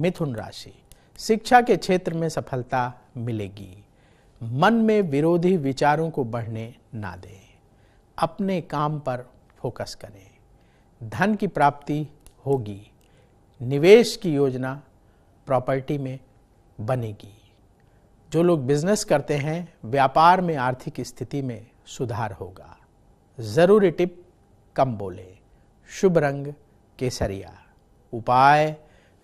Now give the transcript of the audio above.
मिथुन राशि शिक्षा के क्षेत्र में सफलता मिलेगी मन में विरोधी विचारों को बढ़ने ना दें अपने काम पर फोकस करें धन की प्राप्ति होगी निवेश की योजना प्रॉपर्टी में बनेगी जो लोग बिजनेस करते हैं व्यापार में आर्थिक स्थिति में सुधार होगा ज़रूरी टिप कम बोले शुभ रंग केसरिया उपाय